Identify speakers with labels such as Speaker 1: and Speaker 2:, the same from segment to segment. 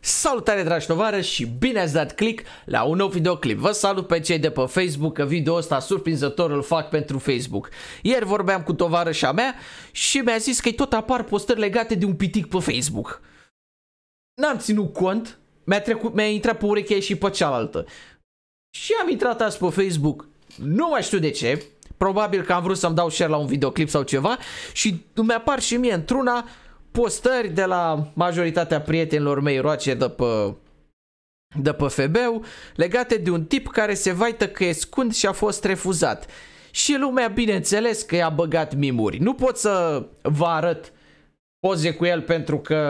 Speaker 1: Salutare dragi tovarăși și bine ați dat click la un nou videoclip. Vă salut pe cei de pe Facebook că video ăsta surprinzător îl fac pentru Facebook. Ieri vorbeam cu tovarășa mea și mi-a zis că tot apar postări legate de un pitic pe Facebook. N-am ținut cont, mi-a, trecut, mi-a intrat pe urechea și pe cealaltă. Și am intrat azi pe Facebook, nu mai știu de ce, probabil că am vrut să-mi dau share la un videoclip sau ceva și mi apar și mie într-una postări de la majoritatea prietenilor mei roace de pe, de pe fb legate de un tip care se vaită că e scund și a fost refuzat. Și lumea, bineînțeles, că i-a băgat mimuri. Nu pot să vă arăt poze cu el pentru că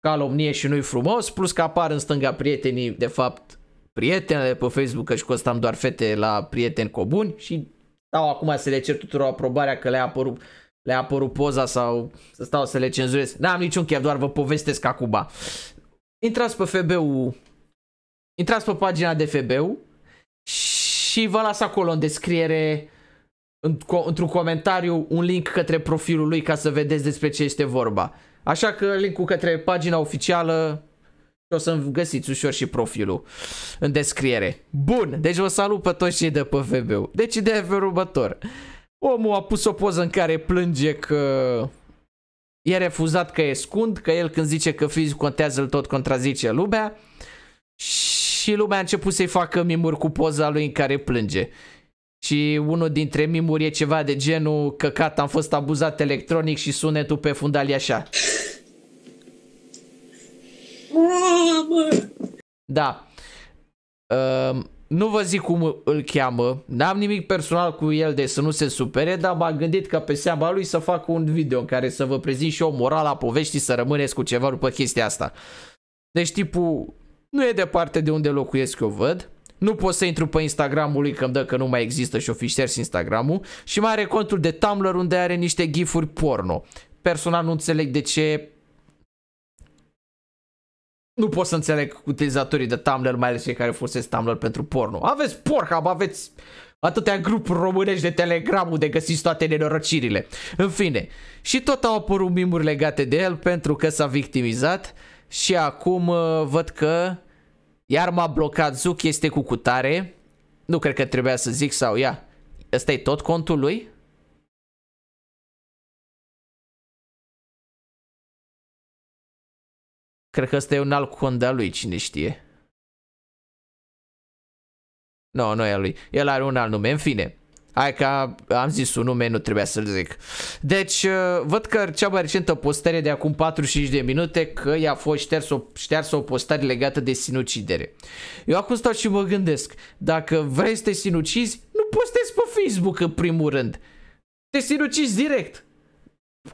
Speaker 1: calomnie și nu-i frumos, plus că apar în stânga prietenii, de fapt, prietenele pe Facebook, că și costam doar fete la prieteni comuni și au acum să le cer tuturor aprobarea că le-a apărut le-a apărut poza sau să stau să le cenzurez. N-am niciun chef, doar vă povestesc acum. Intrați pe FBU, intrați pe pagina de FBU și vă las acolo în descriere într-un comentariu un link către profilul lui ca să vedeți despre ce este vorba. Așa că linkul către pagina oficială și o să-mi găsiți ușor și profilul în descriere. Bun, deci vă salut pe toți cei de pe FBU. Deci ideea e următor. Omul a pus o poză în care plânge că i-a refuzat că e scund, că el când zice că fizic contează, tot contrazice lumea și lumea a început să-i facă mimuri cu poza lui în care plânge. Și unul dintre mimuri e ceva de genul căcat am fost abuzat electronic și sunetul pe fundal e așa. Mamă! Da. Ehm, nu vă zic cum îl cheamă, n-am nimic personal cu el de să nu se supere, dar m-am gândit că pe seama lui să fac un video în care să vă prezint și eu morala poveștii să rămâneți cu ceva după chestia asta. Deci tipul nu e departe de unde locuiesc eu văd, nu pot să intru pe Instagramul lui că îmi dă că nu mai există și o fi șters Instagramul și mai are contul de Tumblr unde are niște gifuri porno. Personal nu înțeleg de ce nu pot să înțeleg utilizatorii de Tumblr, mai ales cei care folosesc Tumblr pentru porno. Aveți Pornhub, aveți atâtea grupuri românești de Telegram unde găsiți toate nenorocirile. În fine, și tot au apărut mimuri legate de el pentru că s-a victimizat și acum uh, văd că iar m-a blocat Zuc, este cu cutare. Nu cred că trebuia să zic sau ia, ăsta e tot contul lui? Cred că ăsta e un alt cont de-a lui, cine știe. Nu, no, nu e al lui. El are un alt nume, în fine. Hai că am zis un nume, nu trebuia să-l zic. Deci, uh, văd că cea mai recentă postare de acum 45 de minute că i-a fost șters o, șters o postare legată de sinucidere. Eu acum stau și mă gândesc, dacă vrei să te sinucizi, nu postezi pe Facebook în primul rând. Te sinucizi direct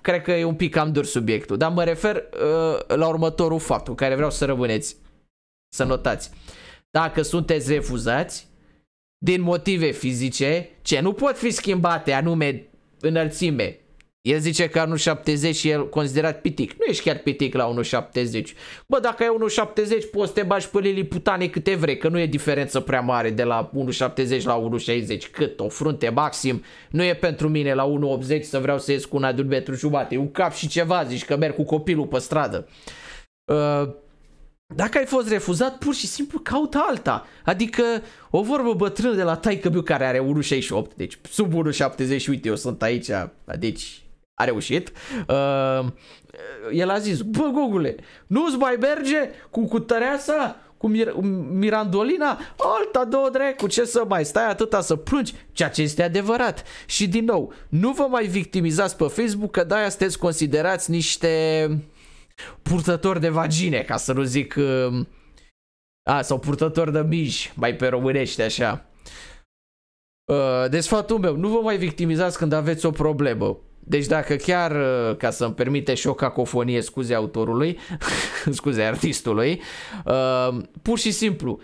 Speaker 1: cred că e un pic cam dur subiectul, dar mă refer uh, la următorul fapt cu care vreau să rămâneți, să notați. Dacă sunteți refuzați, din motive fizice, ce nu pot fi schimbate, anume înălțime, el zice că 1,70 e considerat pitic. Nu ești chiar pitic la 1,70. Bă, dacă e 1,70 poți să te bagi pe Lili Putane câte vrei, că nu e diferență prea mare de la 1,70 la 1,60. Cât? O frunte maxim. Nu e pentru mine la 1,80 să vreau să ies cu una de un metru jumate. Un cap și ceva, zici că merg cu copilul pe stradă. Uh, dacă ai fost refuzat, pur și simplu caută alta. Adică o vorbă bătrână de la taică care are 1,68, deci sub 1,70, uite, eu sunt aici, deci a reușit, uh, el a zis, bă, Gogule, nu-ți mai merge cu sa? cu mir- Mirandolina, alta două drept, cu ce să mai stai atâta să plângi, ceea ce este adevărat. Și din nou, nu vă mai victimizați pe Facebook, că de-aia sunteți considerați niște purtători de vagine, ca să nu zic... Uh, a, sau purtători de mici, mai pe românește așa. Uh, meu, nu vă mai victimizați când aveți o problemă deci dacă chiar, uh, ca să-mi permite și o cacofonie, scuze autorului, scuze artistului, uh, pur și simplu,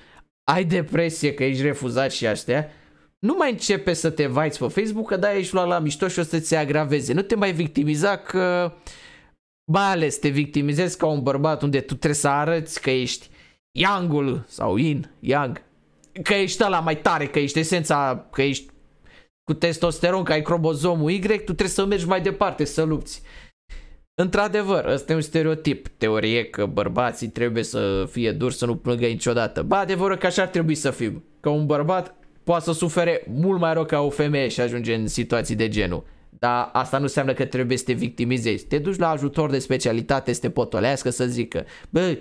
Speaker 1: ai depresie că ești refuzat și astea, nu mai începe să te vaiți pe Facebook că da, ești luat la mișto și o să se agraveze. Nu te mai victimiza că mai ales te victimizezi ca un bărbat unde tu trebuie să arăți că ești yangul sau in, yang, că ești la mai tare, că ești esența, că ești cu testosteron, că ai cromozomul Y, tu trebuie să mergi mai departe, să lupți. Într-adevăr, ăsta e un stereotip, teorie că bărbații trebuie să fie duri, să nu plângă niciodată. Ba, adevărul că așa ar trebui să fim, că un bărbat poate să sufere mult mai rău ca o femeie și ajunge în situații de genul. Dar asta nu înseamnă că trebuie să te victimizezi. Te duci la ajutor de specialitate, să te potolească, să zică, bă,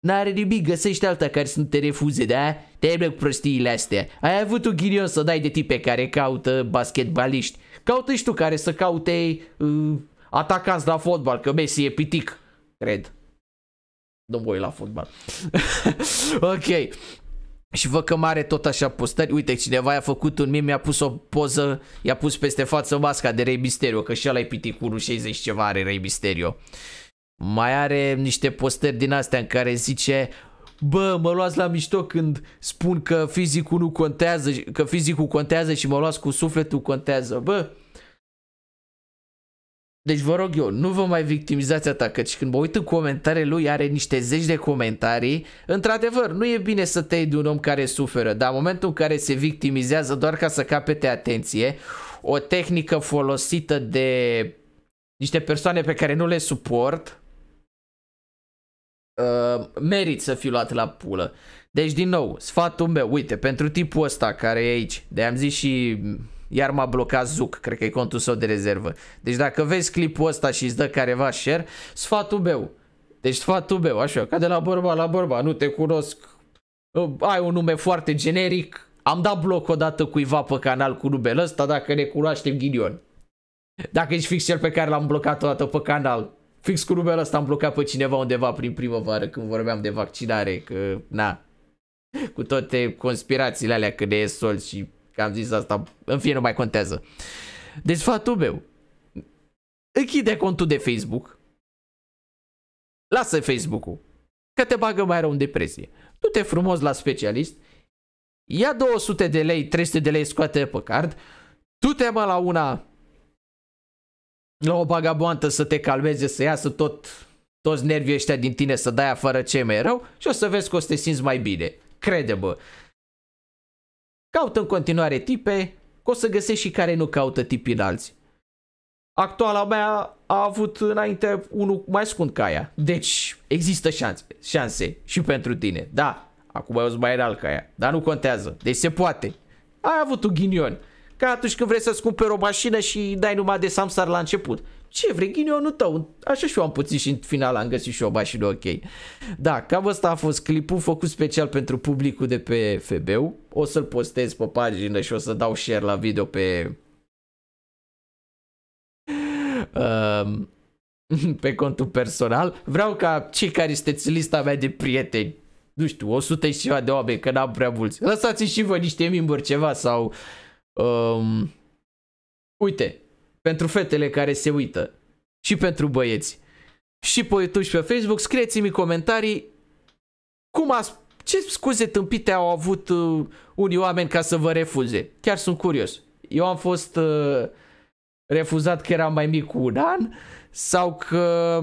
Speaker 1: N-are nimic, găsește alta care să nu te refuze, da? Te cu prostiile astea. Ai avut un ghinion să dai de tipe care caută basketbaliști. Caută și tu care să caute uh, atacanți la fotbal, că Messi e pitic, cred. Nu voi la fotbal. ok. Și vă că mare tot așa postări. Uite, cineva i-a făcut un meme, i-a pus o poză, i-a pus peste față masca de Rey Mysterio, că și ăla e piticul 60 ceva are Rey Mysterio. Mai are niște posteri din astea în care zice Bă, mă luați la mișto când spun că fizicul nu contează, că fizicul contează și mă luați cu sufletul contează. Bă, deci vă rog eu, nu vă mai victimizați atât, căci când mă uit în comentariile lui are niște zeci de comentarii. Într-adevăr, nu e bine să te iei de un om care suferă, dar în momentul în care se victimizează doar ca să capete atenție, o tehnică folosită de niște persoane pe care nu le suport, Uh, merit să fiu luat la pulă. Deci din nou, sfatul meu, uite, pentru tipul ăsta care e aici, de am zis și iar m-a blocat Zuc, cred că e contul său de rezervă. Deci dacă vezi clipul ăsta și îți dă careva share, sfatul meu, deci sfatul meu, așa, ca de la bărba la bărba, nu te cunosc, uh, ai un nume foarte generic, am dat bloc odată cuiva pe canal cu numele ăsta, dacă ne cunoaștem ghinion. Dacă ești fix cel pe care l-am blocat odată pe canal, Fix cu rubela asta am blocat pe cineva undeva prin primăvară când vorbeam de vaccinare, că na, cu toate conspirațiile alea că de e sol și că am zis asta, în fine nu mai contează. Deci fatul meu, închide contul de Facebook, lasă Facebook-ul, că te bagă mai rău în depresie. Tu te frumos la specialist, ia 200 de lei, 300 de lei scoate pe card, tu te mă la una la o bagaboantă să te calmeze, să iasă tot, toți nervii ăștia din tine, să dai afară ce mai rău și o să vezi că o să te simți mai bine. Crede-mă. Caută în continuare tipe, că o să găsești și care nu caută tipi în alții. Actuala mea a avut înainte unul mai scund ca ea. Deci există șanse, șanse și pentru tine. Da, acum eu sunt mai real ca ea, dar nu contează. Deci se poate. Ai avut un ghinion. Ca atunci când vrei să-ți cumperi o mașină și dai numai de Samsar la început. Ce vrei, ghinionul tău? Așa și eu am puțin și în final am găsit și o mașină ok. Da, cam ăsta a fost clipul făcut special pentru publicul de pe FB-ul. O să-l postez pe pagină și o să dau share la video pe... Um pe contul personal. Vreau ca cei care sunteți lista mea de prieteni nu știu, 100 și ceva de oameni, că n-am prea mulți. Lăsați și voi niște mimburi ceva sau uh, Um, uite, pentru fetele care se uită și pentru băieți și pe YouTube și pe Facebook, scrieți-mi comentarii cum ați, ce scuze tâmpite au avut uh, unii oameni ca să vă refuze. Chiar sunt curios. Eu am fost uh, refuzat că eram mai mic cu un an sau că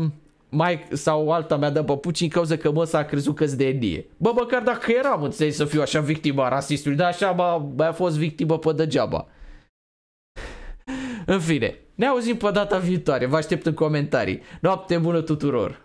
Speaker 1: mai sau alta mea de păpuci în cauza că mă s-a crezut că de etnie. Bă, măcar dacă eram, înțeles, să fiu așa victima rasistului, dar așa m-a, fost victimă pe degeaba. În fine, ne auzim pe data viitoare, vă aștept în comentarii. Noapte bună tuturor!